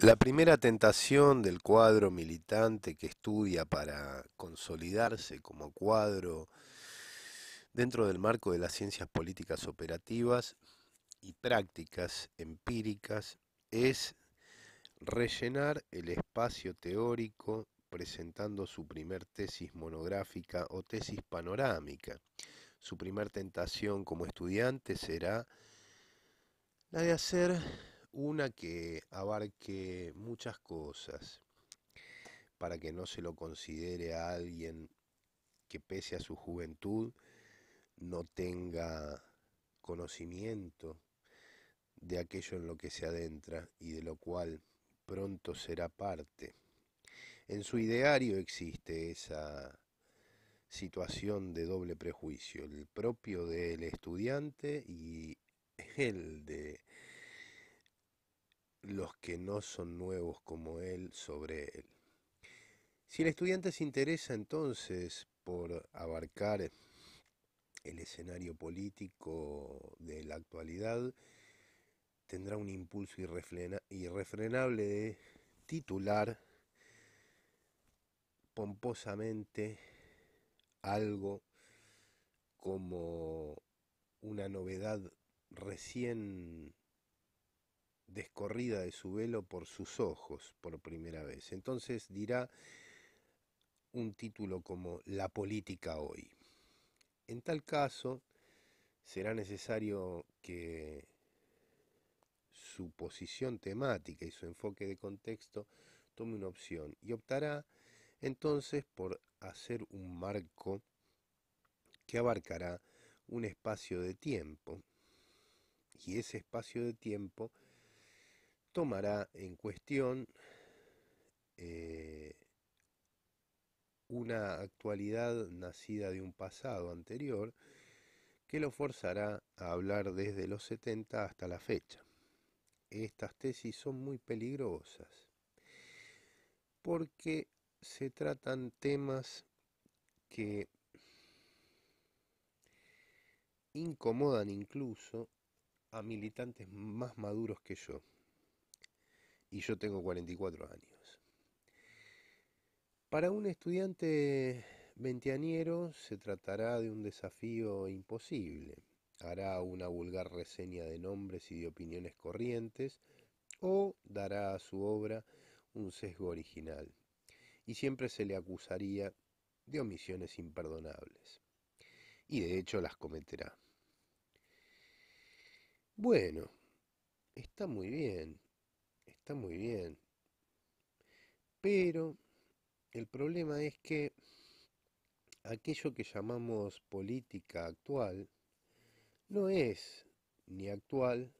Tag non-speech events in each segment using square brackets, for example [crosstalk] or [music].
La primera tentación del cuadro militante que estudia para consolidarse como cuadro dentro del marco de las ciencias políticas operativas y prácticas empíricas es rellenar el espacio teórico presentando su primer tesis monográfica o tesis panorámica. Su primer tentación como estudiante será la de hacer una que abarque muchas cosas para que no se lo considere a alguien que pese a su juventud no tenga conocimiento de aquello en lo que se adentra y de lo cual pronto será parte. En su ideario existe esa situación de doble prejuicio, el propio del estudiante y el de que no son nuevos como Él sobre Él. Si el estudiante se interesa entonces por abarcar el escenario político de la actualidad, tendrá un impulso irrefrenable de titular pomposamente algo como una novedad recién descorrida de su velo por sus ojos por primera vez. Entonces dirá un título como La política hoy. En tal caso, será necesario que su posición temática y su enfoque de contexto tome una opción y optará entonces por hacer un marco que abarcará un espacio de tiempo y ese espacio de tiempo tomará en cuestión eh, una actualidad nacida de un pasado anterior que lo forzará a hablar desde los 70 hasta la fecha. Estas tesis son muy peligrosas porque se tratan temas que incomodan incluso a militantes más maduros que yo y yo tengo 44 años. Para un estudiante veinteañero se tratará de un desafío imposible. Hará una vulgar reseña de nombres y de opiniones corrientes o dará a su obra un sesgo original. Y siempre se le acusaría de omisiones imperdonables. Y de hecho las cometerá. Bueno, está muy bien, está muy bien. Pero el problema es que aquello que llamamos política actual no es ni actual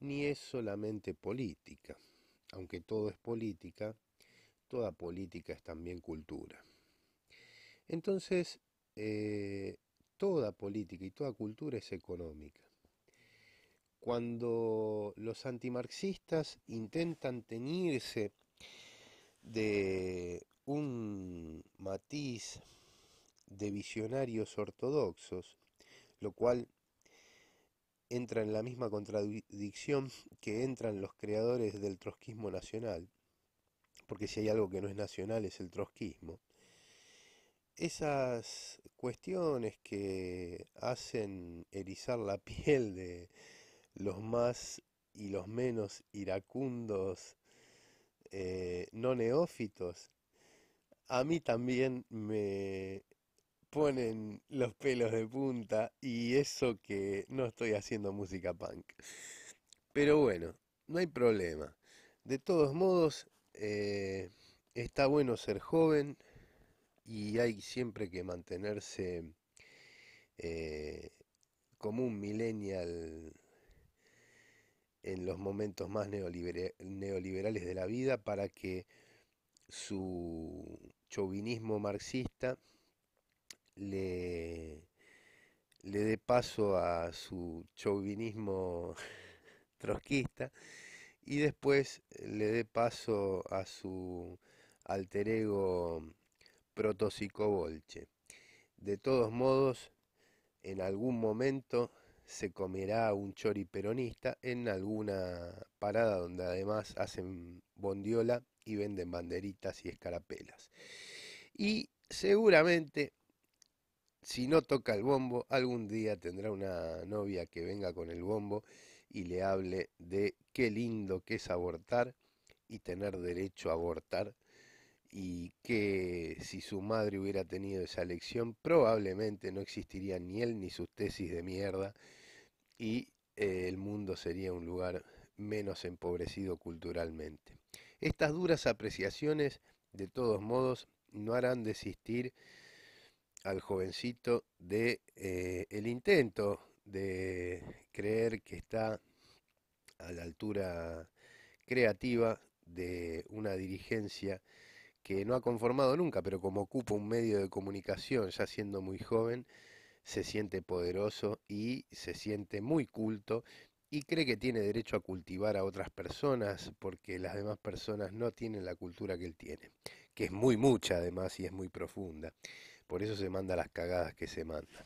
ni es solamente política. Aunque todo es política, toda política es también cultura. Entonces, eh, toda política y toda cultura es económica. Cuando los antimarxistas intentan teñirse de un matiz de visionarios ortodoxos, lo cual entra en la misma contradicción que entran los creadores del trotskismo nacional, porque si hay algo que no es nacional es el trotskismo. Esas cuestiones que hacen erizar la piel de los más y los menos iracundos eh, no neófitos, a mí también me ponen los pelos de punta y eso que no estoy haciendo música punk. Pero bueno, no hay problema. De todos modos, eh, está bueno ser joven y hay siempre que mantenerse eh, como un millennial en los momentos más neoliberales de la vida para que su chauvinismo marxista le, dé paso a su chauvinismo [laughs] trotskista y después le dé paso a su alter ego protopsicobolche. De todos modos, en algún momento se comerá un chori peronista en alguna parada donde además hacen bondiola y venden banderitas y escarapelas. Y seguramente, si no toca el bombo, algún día tendrá una novia que venga con el bombo y le hable de qué lindo que es abortar y tener derecho a abortar y que si su madre hubiera tenido esa lección, probablemente no existiría ni él ni sus tesis de mierda y eh, el mundo sería un lugar menos empobrecido culturalmente. Estas duras apreciaciones, de todos modos, no harán desistir al jovencito de eh, el intento de creer que está a la altura creativa de una dirigencia que no ha conformado nunca, pero como ocupa un medio de comunicación ya siendo muy joven, se siente poderoso y se siente muy culto y cree que tiene derecho a cultivar a otras personas porque las demás personas no tienen la cultura que él tiene, que es muy mucha además y es muy profunda. Por eso se manda las cagadas que se manda.